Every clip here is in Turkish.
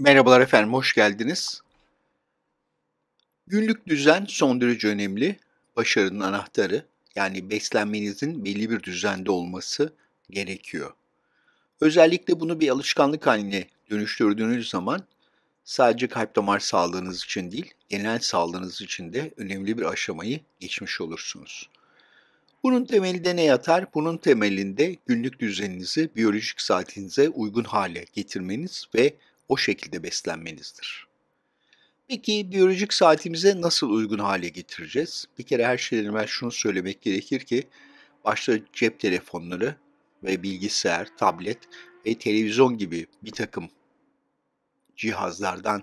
Merhabalar efendim, hoş geldiniz. Günlük düzen son derece önemli. Başarının anahtarı, yani beslenmenizin belli bir düzende olması gerekiyor. Özellikle bunu bir alışkanlık haline dönüştürdüğünüz zaman sadece kalp damar sağlığınız için değil, genel sağlığınız için de önemli bir aşamayı geçmiş olursunuz. Bunun temelinde ne yatar? Bunun temelinde günlük düzeninizi biyolojik saatinize uygun hale getirmeniz ve o şekilde beslenmenizdir. Peki biyolojik saatimize nasıl uygun hale getireceğiz? Bir kere her şeyden evvel şunu söylemek gerekir ki başta cep telefonları ve bilgisayar, tablet ve televizyon gibi bir takım cihazlardan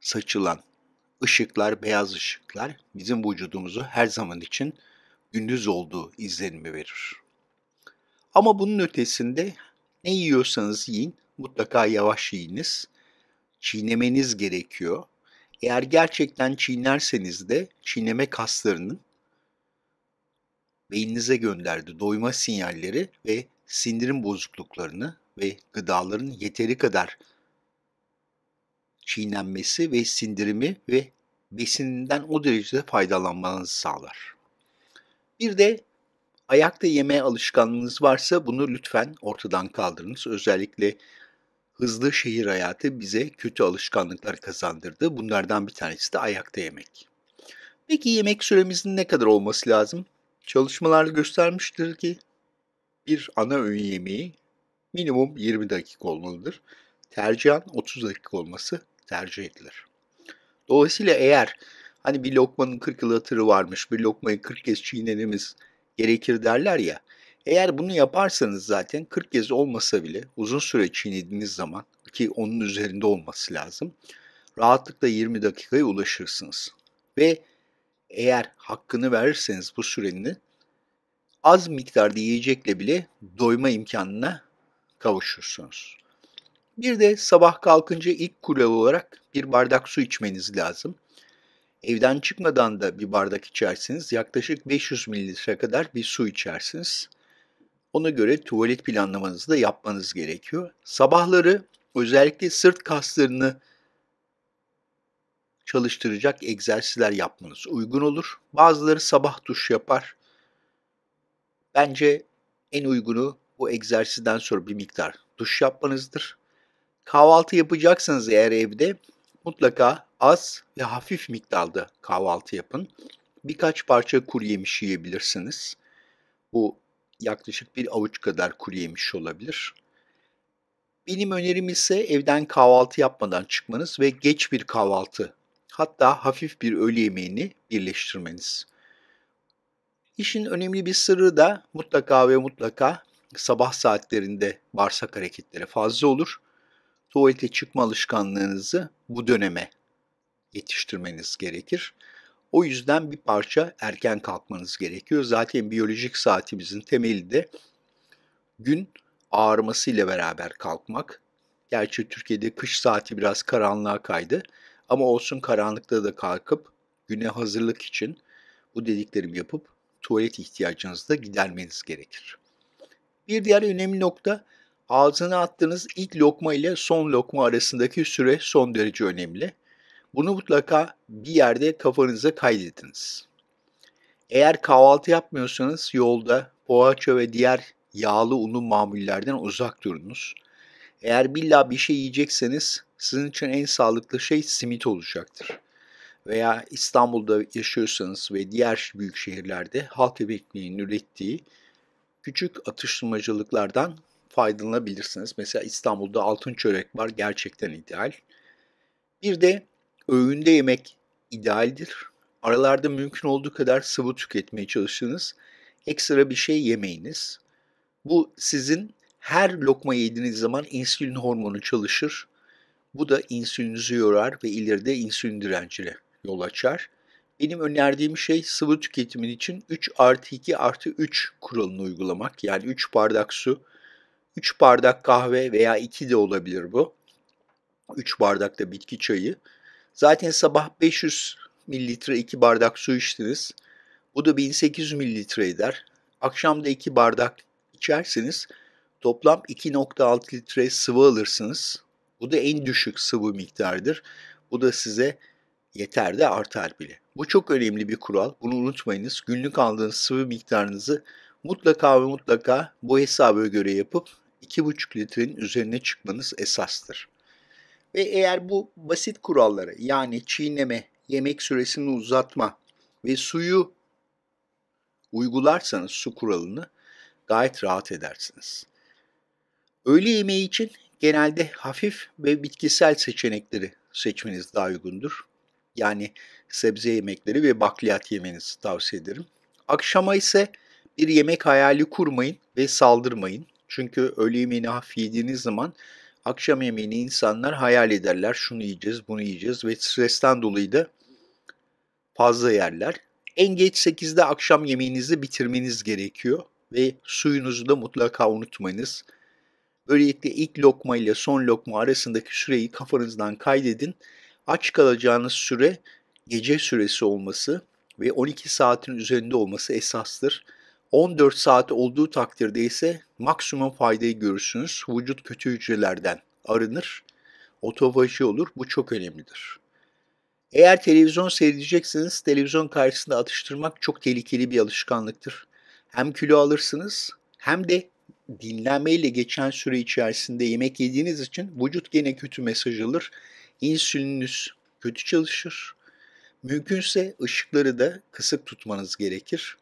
saçılan ışıklar, beyaz ışıklar bizim vücudumuzu her zaman için gündüz olduğu izlenimi verir. Ama bunun ötesinde ne yiyorsanız yiyin mutlaka yavaş yiyiniz. Çiğnemeniz gerekiyor. Eğer gerçekten çiğnerseniz de çiğneme kaslarının beyninize gönderdiği doyma sinyalleri ve sindirim bozukluklarını ve gıdaların yeteri kadar çiğnenmesi ve sindirimi ve besininden o derecede faydalanmanızı sağlar. Bir de ayakta yeme alışkanlığınız varsa bunu lütfen ortadan kaldırınız. Özellikle hızlı şehir hayatı bize kötü alışkanlıklar kazandırdı. Bunlardan bir tanesi de ayakta yemek. Peki yemek süremizin ne kadar olması lazım? Çalışmalar göstermiştir ki bir ana öğün yemeği minimum 20 dakika olmalıdır. Tercihen 30 dakika olması tercih edilir. Dolayısıyla eğer hani bir lokmanın 40 yıl hatırı varmış, bir lokmayı 40 kez çiğnenimiz gerekir derler ya. Eğer bunu yaparsanız zaten 40 kez olmasa bile uzun süre çiğnediğiniz zaman ki onun üzerinde olması lazım rahatlıkla 20 dakikaya ulaşırsınız. Ve eğer hakkını verirseniz bu sürenin az miktarda yiyecekle bile doyma imkanına kavuşursunuz. Bir de sabah kalkınca ilk kural olarak bir bardak su içmeniz lazım. Evden çıkmadan da bir bardak içersiniz. Yaklaşık 500 mililitre kadar bir su içersiniz. Ona göre tuvalet planlamanızı da yapmanız gerekiyor. Sabahları özellikle sırt kaslarını çalıştıracak egzersizler yapmanız uygun olur. Bazıları sabah duş yapar. Bence en uygunu bu egzersizden sonra bir miktar duş yapmanızdır. Kahvaltı yapacaksanız eğer evde mutlaka az ve hafif miktarda kahvaltı yapın. Birkaç parça kuru yemiş yiyebilirsiniz. Bu yaklaşık bir avuç kadar kuru yemiş olabilir. Benim önerim ise evden kahvaltı yapmadan çıkmanız ve geç bir kahvaltı hatta hafif bir öğle yemeğini birleştirmeniz. İşin önemli bir sırrı da mutlaka ve mutlaka sabah saatlerinde bağırsak hareketleri fazla olur. Tuvalete çıkma alışkanlığınızı bu döneme yetiştirmeniz gerekir. O yüzden bir parça erken kalkmanız gerekiyor. Zaten biyolojik saatimizin temeli de gün ağarmasıyla beraber kalkmak. Gerçi Türkiye'de kış saati biraz karanlığa kaydı. Ama olsun karanlıkta da kalkıp güne hazırlık için bu dediklerimi yapıp tuvalet ihtiyacınızı da gidermeniz gerekir. Bir diğer önemli nokta ağzına attığınız ilk lokma ile son lokma arasındaki süre son derece önemli. Bunu mutlaka bir yerde kafanıza kaydediniz. Eğer kahvaltı yapmıyorsanız yolda poğaça ve diğer yağlı unlu mamullerden uzak durunuz. Eğer billa bir şey yiyecekseniz sizin için en sağlıklı şey simit olacaktır. Veya İstanbul'da yaşıyorsanız ve diğer büyük şehirlerde halk ekmeğinin ürettiği küçük atıştırmacılıklardan faydalanabilirsiniz. Mesela İstanbul'da altın çörek var gerçekten ideal. Bir de Öğünde yemek idealdir. Aralarda mümkün olduğu kadar sıvı tüketmeye çalışınız. Ekstra bir şey yemeyiniz. Bu sizin her lokma yediğiniz zaman insülin hormonu çalışır. Bu da insülinizi yorar ve ileride insülin direncine yol açar. Benim önerdiğim şey sıvı tüketimin için 3 artı 2 artı 3 kuralını uygulamak. Yani 3 bardak su, 3 bardak kahve veya 2 de olabilir bu. 3 bardak da bitki çayı, Zaten sabah 500 mililitre iki bardak su içtiniz. Bu da 1800 mililitre eder. Akşam da iki bardak içerseniz toplam 2.6 litre sıvı alırsınız. Bu da en düşük sıvı miktardır. Bu da size yeter de artar bile. Bu çok önemli bir kural. Bunu unutmayınız. Günlük aldığınız sıvı miktarınızı mutlaka ve mutlaka bu hesaba göre yapıp 2,5 litrenin üzerine çıkmanız esastır. Ve eğer bu basit kuralları yani çiğneme, yemek süresini uzatma ve suyu uygularsanız su kuralını gayet rahat edersiniz. Öğle yemeği için genelde hafif ve bitkisel seçenekleri seçmeniz daha uygundur. Yani sebze yemekleri ve bakliyat yemenizi tavsiye ederim. Akşama ise bir yemek hayali kurmayın ve saldırmayın. Çünkü öğle yemeğini hafif yediğiniz zaman akşam yemeğini insanlar hayal ederler. Şunu yiyeceğiz, bunu yiyeceğiz ve stresten dolayı da fazla yerler. En geç 8'de akşam yemeğinizi bitirmeniz gerekiyor ve suyunuzu da mutlaka unutmayınız. Böylelikle ilk lokma ile son lokma arasındaki süreyi kafanızdan kaydedin. Aç kalacağınız süre gece süresi olması ve 12 saatin üzerinde olması esastır. 14 saat olduğu takdirde ise maksimum faydayı görürsünüz. Vücut kötü hücrelerden arınır, otofaji olur. Bu çok önemlidir. Eğer televizyon seyredecekseniz televizyon karşısında atıştırmak çok tehlikeli bir alışkanlıktır. Hem kilo alırsınız hem de dinlenmeyle geçen süre içerisinde yemek yediğiniz için vücut gene kötü mesaj alır. İnsülininiz kötü çalışır. Mümkünse ışıkları da kısık tutmanız gerekir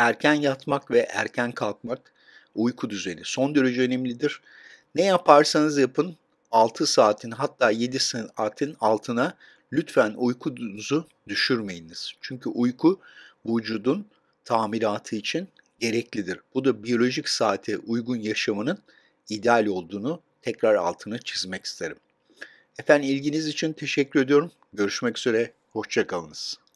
erken yatmak ve erken kalkmak uyku düzeni son derece önemlidir. Ne yaparsanız yapın 6 saatin hatta 7 saatin altına lütfen uykunuzu düşürmeyiniz. Çünkü uyku vücudun tamiratı için gereklidir. Bu da biyolojik saate uygun yaşamının ideal olduğunu tekrar altını çizmek isterim. Efendim ilginiz için teşekkür ediyorum. Görüşmek üzere, hoşçakalınız.